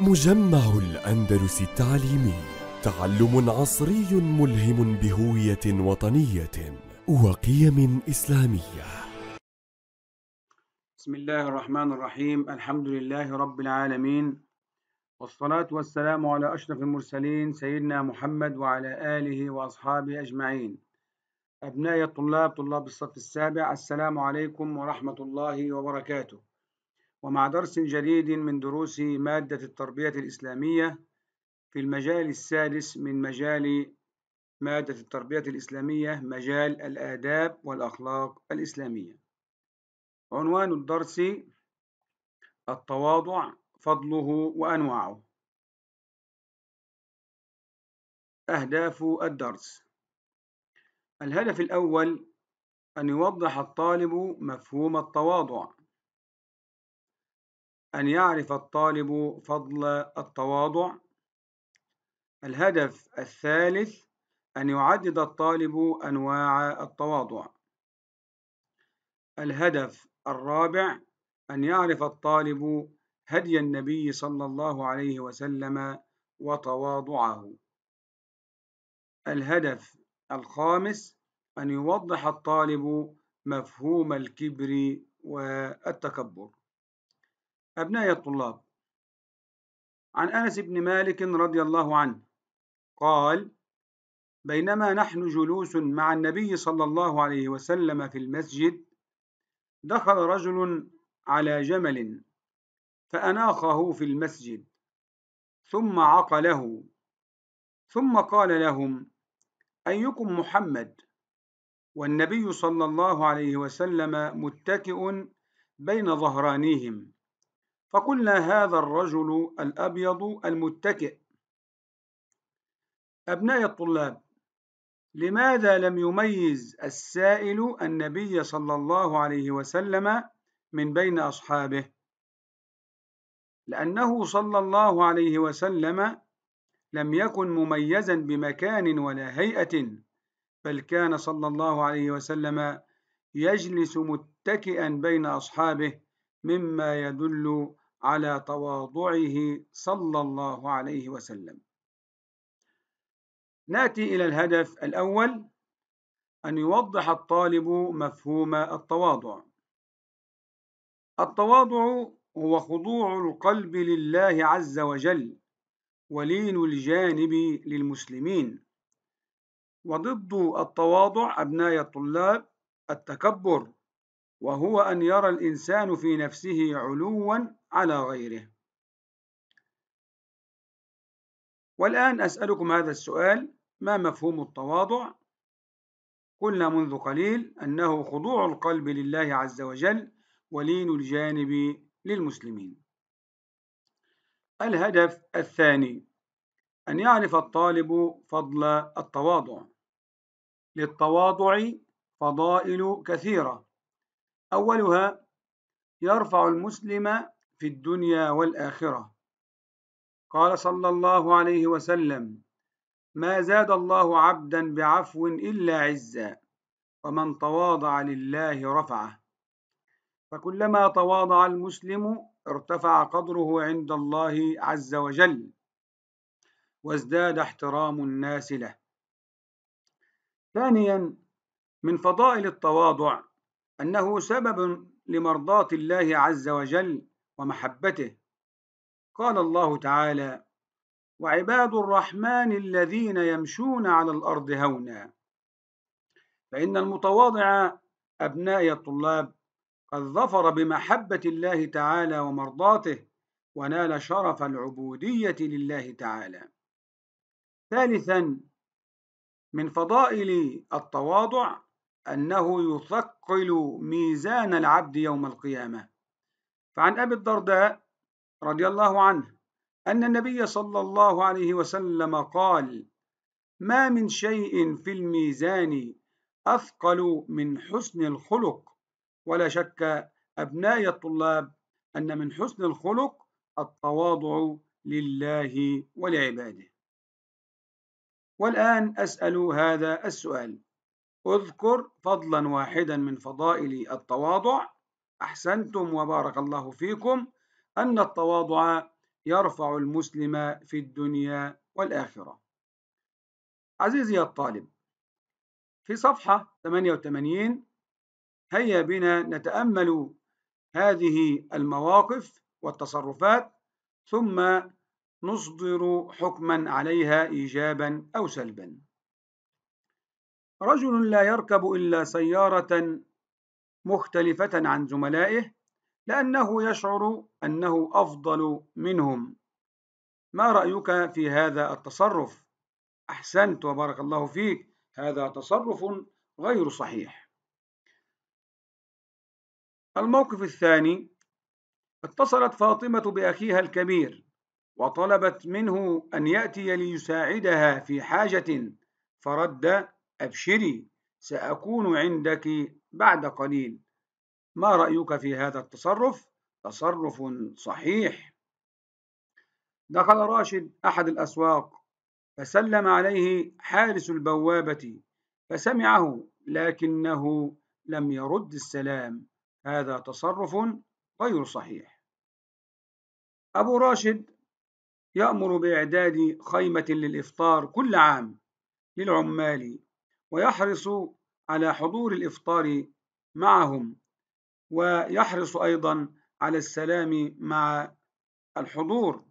مجمع الأندلس التعليمي تعلم عصري ملهم بهوية وطنية وقيم إسلامية بسم الله الرحمن الرحيم الحمد لله رب العالمين والصلاة والسلام على أشرف المرسلين سيدنا محمد وعلى آله وأصحابه أجمعين ابنائي الطلاب طلاب الصف السابع السلام عليكم ورحمة الله وبركاته ومع درس جديد من دروس مادة التربية الإسلامية في المجال السادس من مجال مادة التربية الإسلامية مجال الآداب والأخلاق الإسلامية عنوان الدرس التواضع فضله وأنواعه أهداف الدرس الهدف الأول أن يوضح الطالب مفهوم التواضع أن يعرف الطالب فضل التواضع الهدف الثالث أن يعدد الطالب أنواع التواضع الهدف الرابع أن يعرف الطالب هدي النبي صلى الله عليه وسلم وتواضعه الهدف الخامس أن يوضح الطالب مفهوم الكبر والتكبر أبنائي الطلاب عن أنس بن مالك رضي الله عنه قال بينما نحن جلوس مع النبي صلى الله عليه وسلم في المسجد دخل رجل على جمل فأناخه في المسجد ثم عقله ثم قال لهم أيكم محمد والنبي صلى الله عليه وسلم متكئ بين ظهرانيهم فقلنا هذا الرجل الأبيض المتكئ أبناء الطلاب لماذا لم يميز السائل النبي صلى الله عليه وسلم من بين أصحابه؟ لأنه صلى الله عليه وسلم لم يكن مميزا بمكان ولا هيئة بل كان صلى الله عليه وسلم يجلس متكئا بين أصحابه مما يدل على تواضعه صلى الله عليه وسلم ناتي الى الهدف الاول ان يوضح الطالب مفهوم التواضع التواضع هو خضوع القلب لله عز وجل ولين الجانب للمسلمين وضد التواضع ابناء الطلاب التكبر وهو أن يرى الإنسان في نفسه علوا على غيره والآن أسألكم هذا السؤال ما مفهوم التواضع؟ قلنا منذ قليل أنه خضوع القلب لله عز وجل ولين الجانب للمسلمين الهدف الثاني أن يعرف الطالب فضل التواضع للتواضع فضائل كثيرة أولها يرفع المسلم في الدنيا والآخرة قال صلى الله عليه وسلم ما زاد الله عبدا بعفو إلا عزا ومن تواضع لله رفعه فكلما تواضع المسلم ارتفع قدره عند الله عز وجل وازداد احترام الناس له ثانيا من فضائل التواضع أنه سبب لمرضاة الله عز وجل ومحبته قال الله تعالى وعباد الرحمن الذين يمشون على الأرض هونا فإن المتواضع أبنائي الطلاب قد ظفر بمحبة الله تعالى ومرضاته ونال شرف العبودية لله تعالى ثالثا من فضائل التواضع أنه يثقل ميزان العبد يوم القيامة فعن أبي الدرداء رضي الله عنه أن النبي صلى الله عليه وسلم قال ما من شيء في الميزان أثقل من حسن الخلق ولا شك أبناء الطلاب أن من حسن الخلق التواضع لله ولعباده والآن أسأل هذا السؤال اذكر فضلا واحدا من فضائل التواضع أحسنتم وبارك الله فيكم أن التواضع يرفع المسلم في الدنيا والآخرة عزيزي الطالب في صفحة 88 هيا بنا نتأمل هذه المواقف والتصرفات ثم نصدر حكما عليها إيجابا أو سلبا رجل لا يركب إلا سيارة مختلفة عن زملائه لأنه يشعر أنه أفضل منهم ما رأيك في هذا التصرف؟ أحسنت وبارك الله فيك هذا تصرف غير صحيح الموقف الثاني اتصلت فاطمة بأخيها الكبير وطلبت منه أن يأتي ليساعدها في حاجة فرد أبشري سأكون عندك بعد قليل ما رأيك في هذا التصرف؟ تصرف صحيح دخل راشد أحد الأسواق فسلم عليه حارس البوابة فسمعه لكنه لم يرد السلام هذا تصرف غير صحيح أبو راشد يأمر بإعداد خيمة للإفطار كل عام للعمال ويحرص على حضور الإفطار معهم ويحرص أيضا على السلام مع الحضور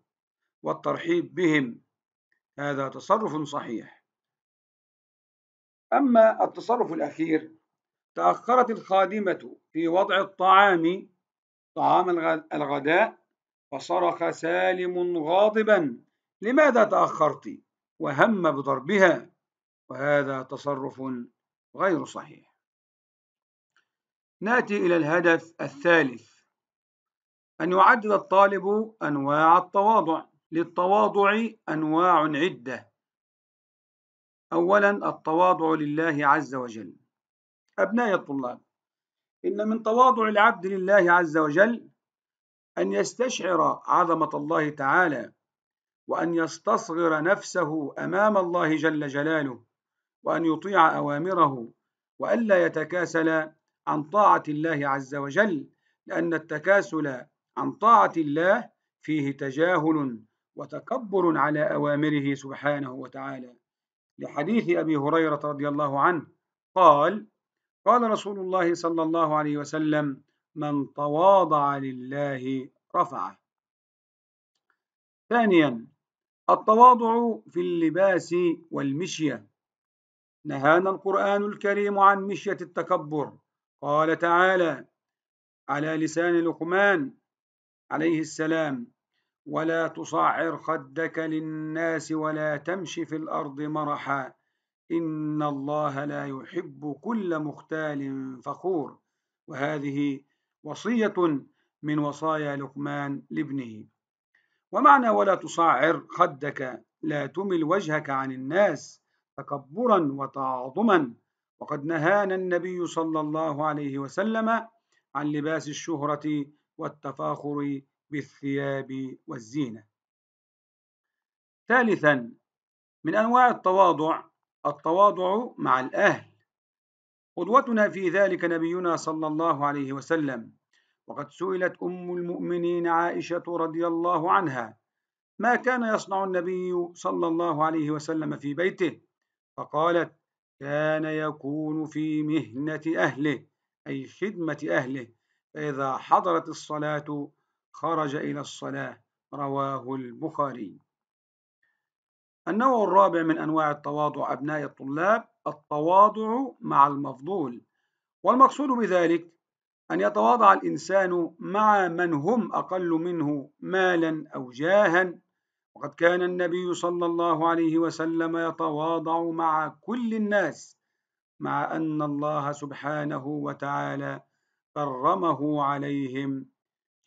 والترحيب بهم هذا تصرف صحيح أما التصرف الأخير تأخرت الخادمة في وضع الطعام طعام الغداء فصرخ سالم غاضبا لماذا تأخرت وهم بضربها وهذا تصرف غير صحيح ناتي الى الهدف الثالث ان يعدد الطالب انواع التواضع للتواضع انواع عده اولا التواضع لله عز وجل ابناء الطلاب ان من تواضع العبد لله عز وجل ان يستشعر عظمه الله تعالى وان يستصغر نفسه امام الله جل جلاله وأن يطيع أوامره وألا يتكاسل عن طاعة الله عز وجل لأن التكاسل عن طاعة الله فيه تجاهل وتكبر على أوامره سبحانه وتعالى لحديث أبي هريرة رضي الله عنه قال قال رسول الله صلى الله عليه وسلم من تواضع لله رفعه ثانيا التواضع في اللباس والمشية نهانا القرآن الكريم عن مشية التكبر قال تعالى على لسان لقمان عليه السلام ولا تصعر خدك للناس ولا تمشي في الأرض مرحا إن الله لا يحب كل مختال فخور وهذه وصية من وصايا لقمان لابنه ومعنى ولا تصعر خدك لا تمل وجهك عن الناس تكبرا وتعاظما وقد نهانا النبي صلى الله عليه وسلم عن لباس الشهرة والتفاخر بالثياب والزينة. ثالثا من أنواع التواضع التواضع مع الأهل قدوتنا في ذلك نبينا صلى الله عليه وسلم وقد سئلت أم المؤمنين عائشة رضي الله عنها ما كان يصنع النبي صلى الله عليه وسلم في بيته فقالت كان يكون في مهنة أهله أي خدمة أهله فإذا حضرت الصلاة خرج إلى الصلاة رواه البخاري النوع الرابع من أنواع التواضع أبناء الطلاب التواضع مع المفضول والمقصود بذلك أن يتواضع الإنسان مع من هم أقل منه مالا أو جاها وقد كان النبي صلى الله عليه وسلم يتواضع مع كل الناس مع أن الله سبحانه وتعالى كرمه عليهم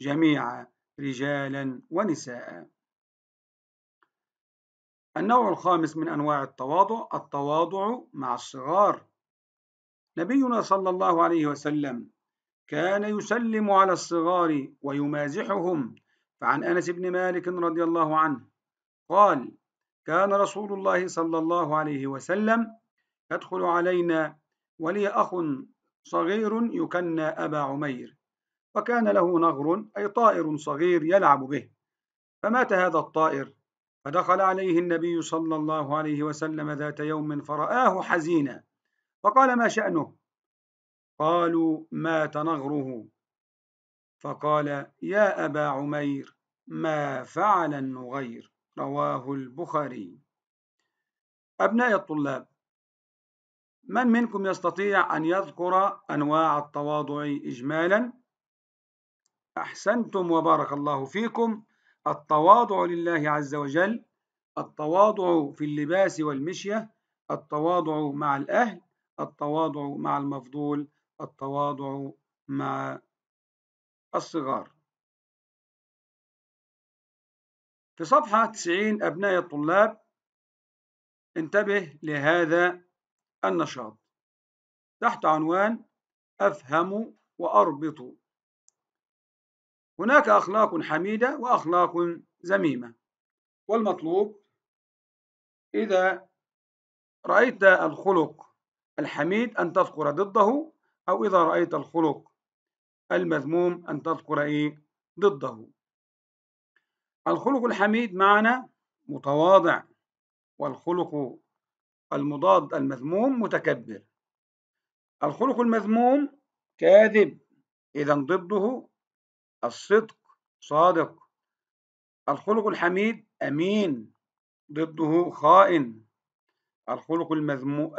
جميعا رجالا ونساء النوع الخامس من أنواع التواضع التواضع مع الصغار نبينا صلى الله عليه وسلم كان يسلم على الصغار ويمازحهم فعن أنس بن مالك رضي الله عنه قال كان رسول الله صلى الله عليه وسلم يدخل علينا ولي أخ صغير يكنى أبا عمير وكان له نغر أي طائر صغير يلعب به فمات هذا الطائر فدخل عليه النبي صلى الله عليه وسلم ذات يوم فرآه حزينا فقال ما شأنه قالوا مات نغره فقال يا أبا عمير ما فعل النغير رواه البخاري أبنائي الطلاب من منكم يستطيع أن يذكر أنواع التواضع إجمالا؟ أحسنتم وبارك الله فيكم التواضع لله عز وجل التواضع في اللباس والمشية التواضع مع الأهل التواضع مع المفضول التواضع مع الصغار في صفحة 90 أبنائي الطلاب انتبه لهذا النشاط تحت عنوان أفهم وأربط هناك أخلاق حميدة وأخلاق ذميمة والمطلوب إذا رأيت الخلق الحميد أن تذكر ضده أو إذا رأيت الخلق المذموم أن تذكر إيه ضده الخلق الحميد معنى متواضع والخلق المضاد المذموم متكبر الخلق المذموم كاذب إذا ضده الصدق صادق الخلق الحميد أمين ضده خائن الخلق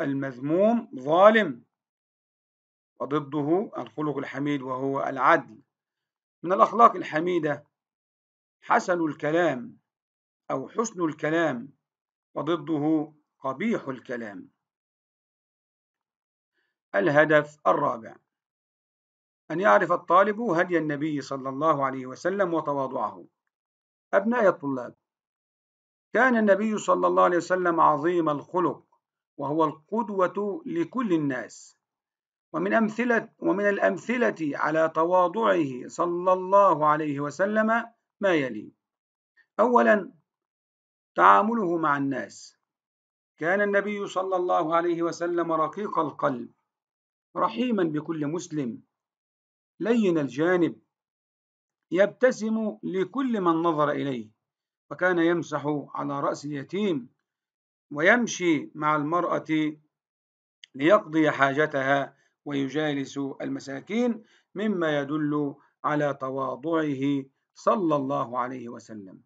المذموم ظالم وضده الخلق الحميد وهو العدل من الأخلاق الحميدة حسن الكلام أو حسن الكلام وضده قبيح الكلام الهدف الرابع أن يعرف الطالب هدي النبي صلى الله عليه وسلم وتواضعه أبناء الطلاب كان النبي صلى الله عليه وسلم عظيم الخلق وهو القدوة لكل الناس ومن أمثلة ومن الأمثلة على تواضعه صلى الله عليه وسلم ما يلي أولا تعامله مع الناس كان النبي صلى الله عليه وسلم رقيق القلب رحيما بكل مسلم لين الجانب يبتسم لكل من نظر إليه وكان يمسح على رأس اليتيم ويمشي مع المرأة ليقضي حاجتها ويجالس المساكين مما يدل على تواضعه صلى الله عليه وسلم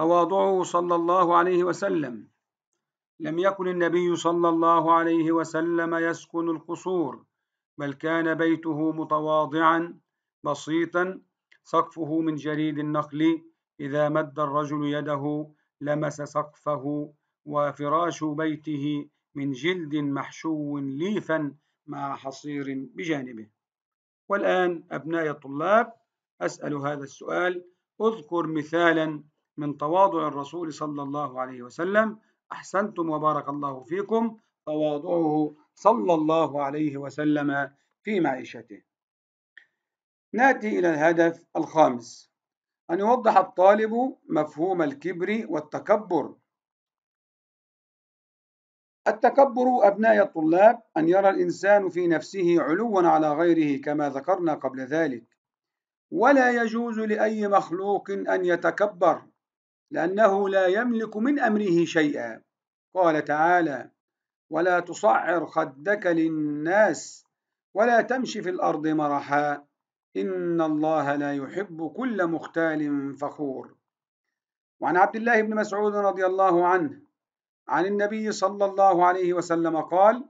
تواضعه صلى الله عليه وسلم لم يكن النبي صلى الله عليه وسلم يسكن القصور بل كان بيته متواضعا بسيطا سقفه من جريد النخل إذا مد الرجل يده لمس سقفه وفراش بيته من جلد محشو ليفا مع حصير بجانبه والآن أبناء الطلاب أسأل هذا السؤال اذكر مثالا من تواضع الرسول صلى الله عليه وسلم أحسنتم وبارك الله فيكم تواضعه صلى الله عليه وسلم في معيشته ناتي إلى الهدف الخامس أن يوضح الطالب مفهوم الكبر والتكبر التكبر أبناء الطلاب أن يرى الإنسان في نفسه علوا على غيره كما ذكرنا قبل ذلك ولا يجوز لأي مخلوق أن يتكبر لأنه لا يملك من أمره شيئا قال تعالى ولا تصعر خدك للناس ولا تمشي في الأرض مرحا إن الله لا يحب كل مختال فخور وعن عبد الله بن مسعود رضي الله عنه عن النبي صلى الله عليه وسلم قال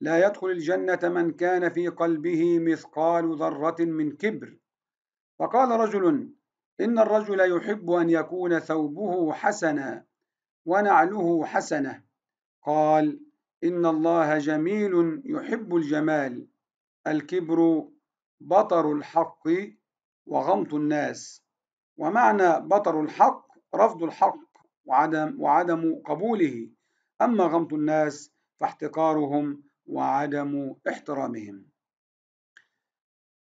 لا يدخل الجنة من كان في قلبه مثقال ذرة من كبر فقال رجل إن الرجل يحب أن يكون ثوبه حسنا ونعله حسنة قال إن الله جميل يحب الجمال الكبر بطر الحق وغمط الناس ومعنى بطر الحق رفض الحق وعدم وعدم قبوله أما غمط الناس فاحتقارهم وعدم احترامهم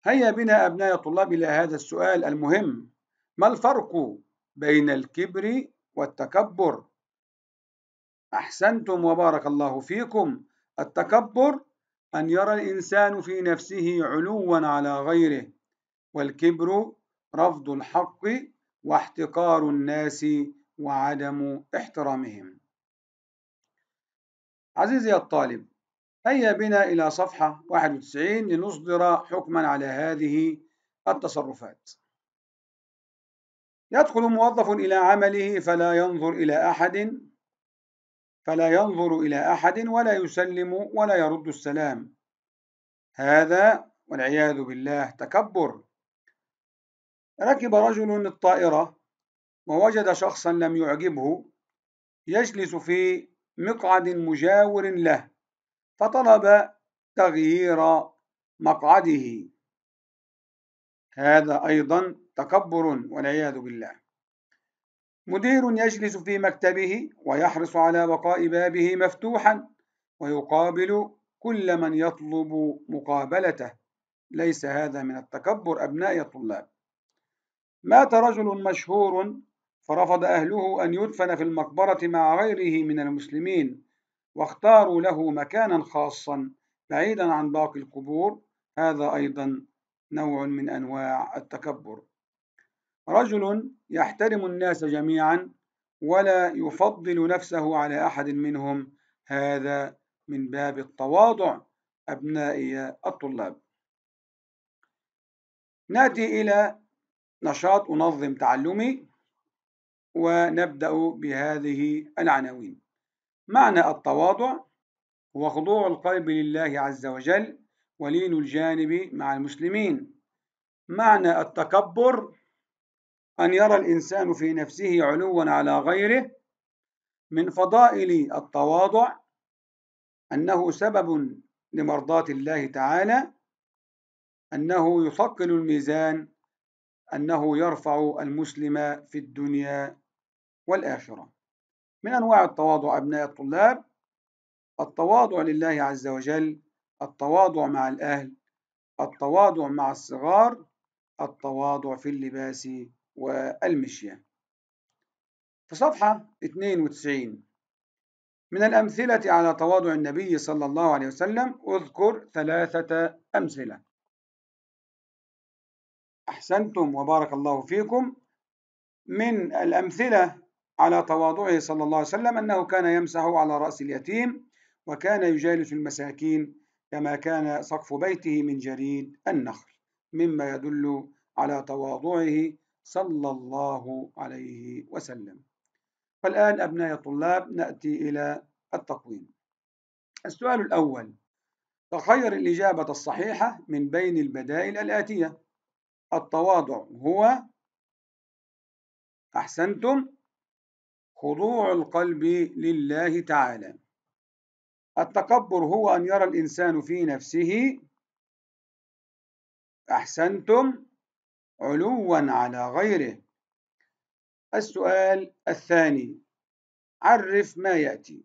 هيا بنا أبناء الطلاب إلى هذا السؤال المهم ما الفرق بين الكبر والتكبر أحسنتم وبارك الله فيكم التكبر أن يرى الإنسان في نفسه علوا على غيره والكبر رفض الحق واحتقار الناس وعدم احترامهم عزيزي الطالب هيا بنا إلى صفحة 91 لنصدر حكما على هذه التصرفات يدخل موظف إلى عمله فلا ينظر إلى أحد فلا ينظر إلى أحد ولا يسلم ولا يرد السلام هذا والعياذ بالله تكبر ركب رجل الطائرة ووجد شخصا لم يعجبه يجلس في مقعد مجاور له فطلب تغيير مقعده هذا أيضا تكبر والعياذ بالله مدير يجلس في مكتبه ويحرص على بقاء بابه مفتوحا ويقابل كل من يطلب مقابلته ليس هذا من التكبر أبناء الطلاب مات رجل مشهور فرفض أهله أن يدفن في المقبرة مع غيره من المسلمين واختاروا له مكانا خاصا بعيدا عن باقي القبور هذا أيضا نوع من أنواع التكبر رجل يحترم الناس جميعا ولا يفضل نفسه على أحد منهم هذا من باب التواضع أبنائي الطلاب نأتي إلى نشاط أنظم تعلمي ونبدأ بهذه العناوين معنى التواضع هو خضوع القلب لله عز وجل ولين الجانب مع المسلمين معنى التكبر أن يرى الإنسان في نفسه علوا على غيره من فضائل التواضع أنه سبب لمرضاة الله تعالى أنه يثقل الميزان أنه يرفع المسلم في الدنيا والآخرة من أنواع التواضع أبناء الطلاب التواضع لله عز وجل التواضع مع الأهل التواضع مع الصغار التواضع في اللباس والمشية في صفحة 92 من الأمثلة على تواضع النبي صلى الله عليه وسلم أذكر ثلاثة أمثلة أحسنتم وبارك الله فيكم من الأمثلة على تواضعه صلى الله عليه وسلم أنه كان يمسح على رأس اليتيم وكان يجالس المساكين كما كان سقف بيته من جريد النخل مما يدل على تواضعه صلى الله عليه وسلم فالآن أبناء الطلاب نأتي إلى التقويم السؤال الأول تخير الإجابة الصحيحة من بين البدائل الآتية التواضع هو أحسنتم خضوع القلب لله تعالى التكبر هو أن يرى الإنسان في نفسه أحسنتم علوا على غيره السؤال الثاني عرف ما يأتي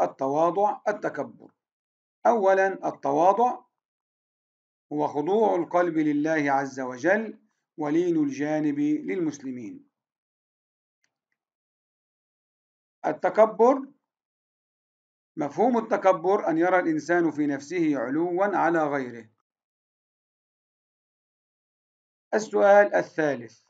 التواضع التكبر أولا التواضع هو خضوع القلب لله عز وجل ولين الجانب للمسلمين التكبر مفهوم التكبر أن يرى الإنسان في نفسه علوا على غيره السؤال الثالث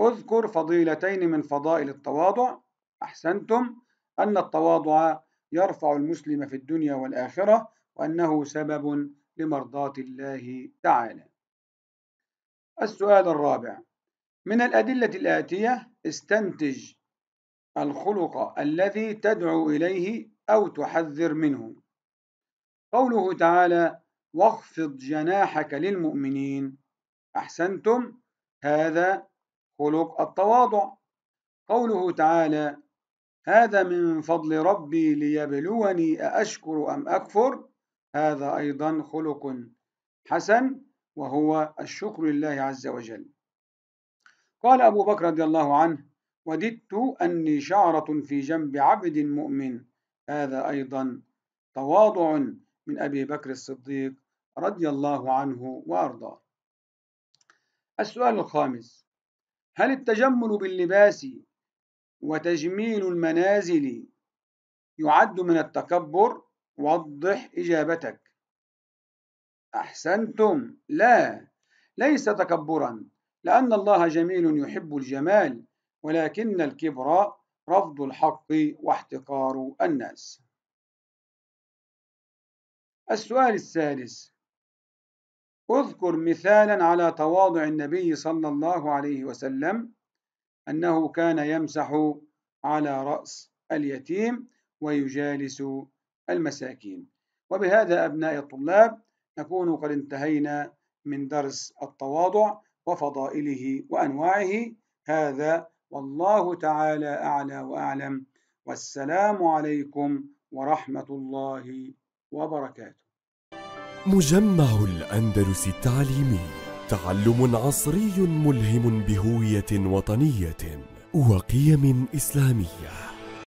اذكر فضيلتين من فضائل التواضع أحسنتم أن التواضع يرفع المسلم في الدنيا والآخرة وأنه سبب لمرضاة الله تعالى السؤال الرابع من الأدلة الآتية استنتج الخلق الذي تدعو إليه أو تحذر منه قوله تعالى واخفض جناحك للمؤمنين أحسنتم هذا خلق التواضع قوله تعالى هذا من فضل ربي ليبلوني أأشكر أم أكفر هذا أيضا خلق حسن وهو الشكر لله عز وجل قال أبو بكر رضي الله عنه وددت أني شعرة في جنب عبد مؤمن هذا أيضا تواضع من أبي بكر الصديق رضي الله عنه وأرضاه السؤال الخامس هل التجمل باللباس وتجميل المنازل يعد من التكبر وضح إجابتك أحسنتم لا ليس تكبرا لأن الله جميل يحب الجمال ولكن الكبر رفض الحق واحتقار الناس السؤال الثالث اذكر مثالا على تواضع النبي صلى الله عليه وسلم أنه كان يمسح على رأس اليتيم ويجالس المساكين وبهذا أبنائي الطلاب نكون قد انتهينا من درس التواضع وفضائله وأنواعه هذا والله تعالى أعلى وأعلم والسلام عليكم ورحمة الله وبركاته مجمع الأندلس التعليمي تعلم عصري ملهم بهوية وطنية وقيم إسلامية